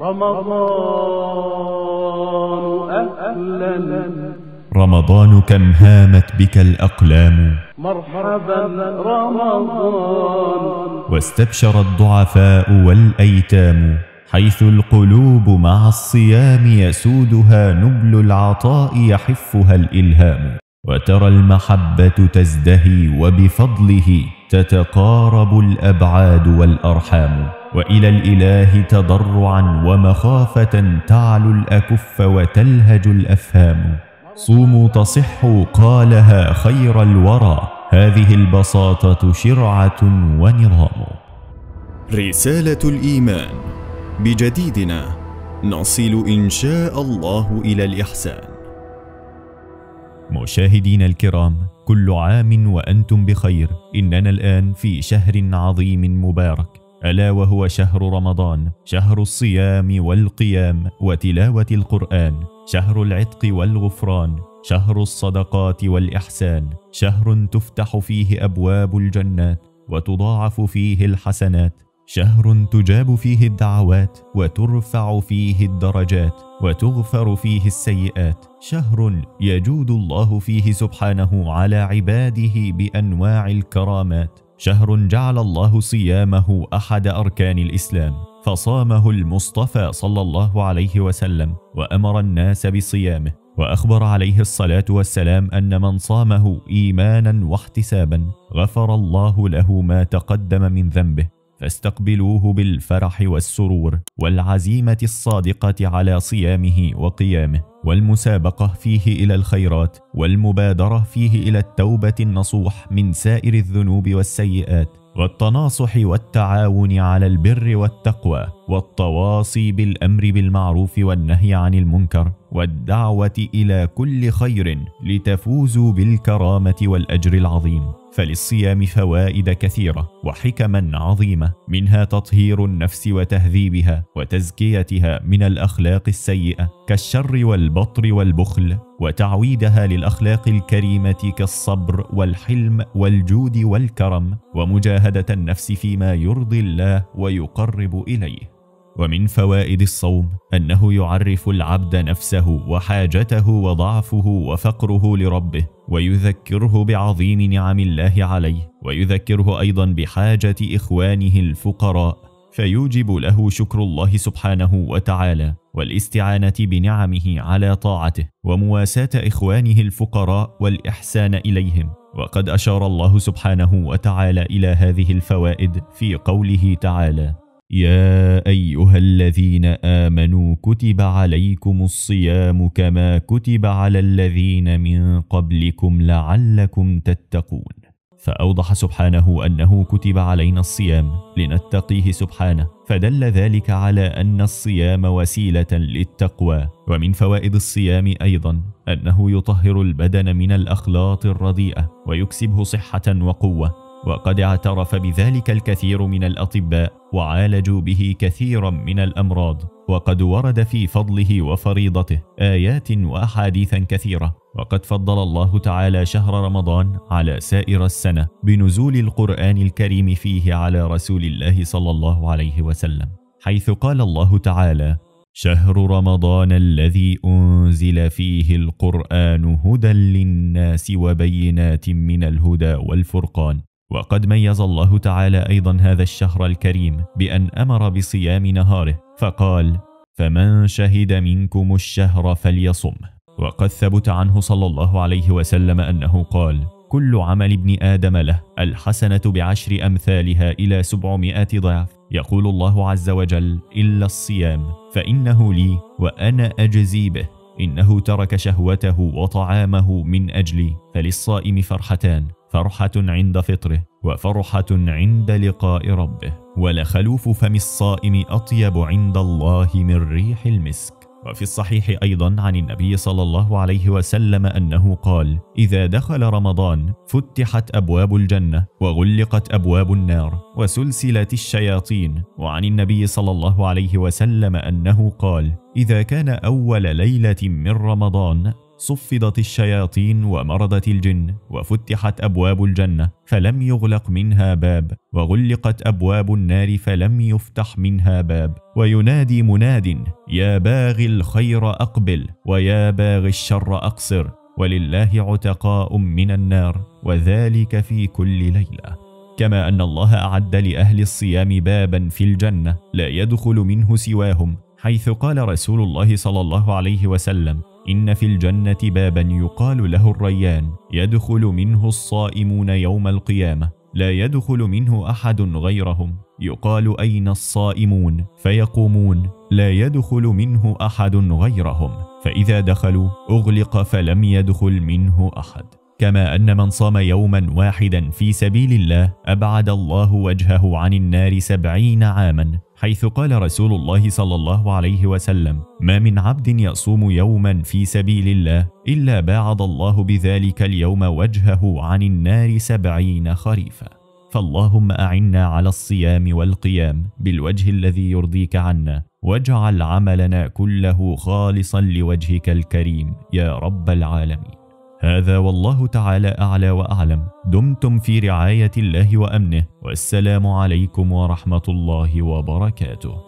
رمضان أهلا رمضان كم هامت بك الأقلام مرحبا رمضان واستبشر الضعفاء والأيتام حيث القلوب مع الصيام يسودها نبل العطاء يحفها الإلهام وترى المحبة تزدهي وبفضله تتقارب الأبعاد والأرحام والى الاله تضرعا ومخافه تعلو الاكف وتلهج الافهام صوموا تصحوا قالها خير الورى هذه البساطه شرعه ونظام رساله الايمان بجديدنا نصل ان شاء الله الى الاحسان مشاهدينا الكرام كل عام وانتم بخير اننا الان في شهر عظيم مبارك ألا وهو شهر رمضان شهر الصيام والقيام وتلاوة القرآن شهر العتق والغفران شهر الصدقات والإحسان شهر تفتح فيه أبواب الجنات وتضاعف فيه الحسنات شهر تجاب فيه الدعوات وترفع فيه الدرجات وتغفر فيه السيئات شهر يجود الله فيه سبحانه على عباده بأنواع الكرامات شهر جعل الله صيامه أحد أركان الإسلام فصامه المصطفى صلى الله عليه وسلم وأمر الناس بصيامه وأخبر عليه الصلاة والسلام أن من صامه إيمانا واحتسابا غفر الله له ما تقدم من ذنبه فاستقبلوه بالفرح والسرور والعزيمة الصادقة على صيامه وقيامه والمسابقة فيه إلى الخيرات والمبادرة فيه إلى التوبة النصوح من سائر الذنوب والسيئات والتناصح والتعاون على البر والتقوى والتواصي بالامر بالمعروف والنهي عن المنكر والدعوه الى كل خير لتفوزوا بالكرامه والاجر العظيم فللصيام فوائد كثيره وحكما عظيمه منها تطهير النفس وتهذيبها وتزكيتها من الاخلاق السيئه كالشر والبطر والبخل وتعويدها للاخلاق الكريمه كالصبر والحلم والجود والكرم ومجاهده النفس فيما يرضي الله ويقرب اليه ومن فوائد الصوم انه يعرف العبد نفسه وحاجته وضعفه وفقره لربه ويذكره بعظيم نعم الله عليه ويذكره ايضا بحاجه اخوانه الفقراء فيوجب له شكر الله سبحانه وتعالى والاستعانة بنعمه على طاعته ومواساة إخوانه الفقراء والإحسان إليهم وقد أشار الله سبحانه وتعالى إلى هذه الفوائد في قوله تعالى يا أيها الذين آمنوا كتب عليكم الصيام كما كتب على الذين من قبلكم لعلكم تتقون فأوضح سبحانه أنه كتب علينا الصيام لنتقيه سبحانه فدل ذلك على أن الصيام وسيلة للتقوى ومن فوائد الصيام أيضا أنه يطهر البدن من الأخلاط الرديئة ويكسبه صحة وقوة وقد اعترف بذلك الكثير من الأطباء وعالجوا به كثيرا من الأمراض وقد ورد في فضله وفريضته آيات وأحاديث كثيرة وقد فضل الله تعالى شهر رمضان على سائر السنة بنزول القرآن الكريم فيه على رسول الله صلى الله عليه وسلم حيث قال الله تعالى شهر رمضان الذي أنزل فيه القرآن هدى للناس وبينات من الهدى والفرقان وقد ميز الله تعالى أيضا هذا الشهر الكريم بأن أمر بصيام نهاره فقال فمن شهد منكم الشهر فليصمه وقد ثبت عنه صلى الله عليه وسلم أنه قال كل عمل ابن آدم له الحسنة بعشر أمثالها إلى سبعمائة ضعف يقول الله عز وجل إلا الصيام فإنه لي وأنا أجزي به إنه ترك شهوته وطعامه من أجلي فللصائم فرحتان فرحة عند فطره وفرحة عند لقاء ربه ولخلوف فم الصائم أطيب عند الله من ريح المسك وفي الصحيح أيضا عن النبي صلى الله عليه وسلم أنه قال إذا دخل رمضان فتحت أبواب الجنة وغلقت أبواب النار وسلسلة الشياطين وعن النبي صلى الله عليه وسلم أنه قال إذا كان أول ليلة من رمضان صفدت الشياطين ومرضت الجن وفتحت أبواب الجنة فلم يغلق منها باب وغلقت أبواب النار فلم يفتح منها باب وينادي مناد يا باغي الخير أقبل ويا باغي الشر أقصر ولله عتقاء من النار وذلك في كل ليله كما أن الله أعد لأهل الصيام بابا في الجنة لا يدخل منه سواهم حيث قال رسول الله صلى الله عليه وسلم إن في الجنة بابا يقال له الريان يدخل منه الصائمون يوم القيامة لا يدخل منه أحد غيرهم يقال أين الصائمون فيقومون لا يدخل منه أحد غيرهم فإذا دخلوا أغلق فلم يدخل منه أحد كما أن من صام يوما واحدا في سبيل الله أبعد الله وجهه عن النار سبعين عاما حيث قال رسول الله صلى الله عليه وسلم ما من عبد يصوم يوما في سبيل الله إلا باعد الله بذلك اليوم وجهه عن النار سبعين خريفا فاللهم أعنا على الصيام والقيام بالوجه الذي يرضيك عنا واجعل عملنا كله خالصا لوجهك الكريم يا رب العالمين هذا والله تعالى أعلى وأعلم دمتم في رعاية الله وأمنه والسلام عليكم ورحمة الله وبركاته